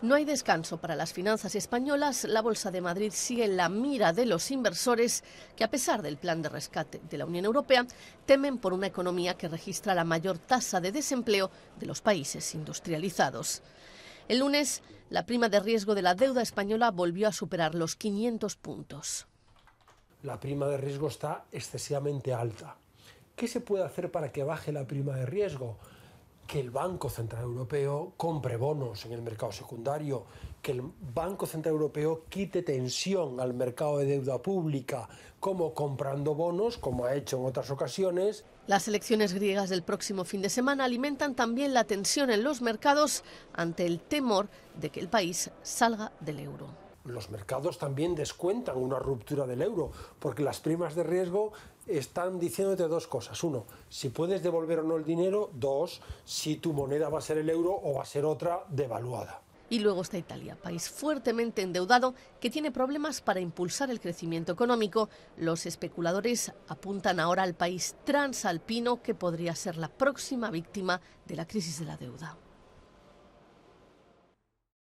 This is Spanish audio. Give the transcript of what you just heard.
No hay descanso para las finanzas españolas. La Bolsa de Madrid sigue en la mira de los inversores que, a pesar del plan de rescate de la Unión Europea, temen por una economía que registra la mayor tasa de desempleo de los países industrializados. El lunes, la prima de riesgo de la deuda española volvió a superar los 500 puntos. La prima de riesgo está excesivamente alta. ¿Qué se puede hacer para que baje la prima de riesgo? que el Banco Central Europeo compre bonos en el mercado secundario, que el Banco Central Europeo quite tensión al mercado de deuda pública, como comprando bonos, como ha hecho en otras ocasiones. Las elecciones griegas del próximo fin de semana alimentan también la tensión en los mercados ante el temor de que el país salga del euro los mercados también descuentan una ruptura del euro, porque las primas de riesgo están diciéndote dos cosas. Uno, si puedes devolver o no el dinero. Dos, si tu moneda va a ser el euro o va a ser otra devaluada. Y luego está Italia, país fuertemente endeudado que tiene problemas para impulsar el crecimiento económico. Los especuladores apuntan ahora al país transalpino que podría ser la próxima víctima de la crisis de la deuda.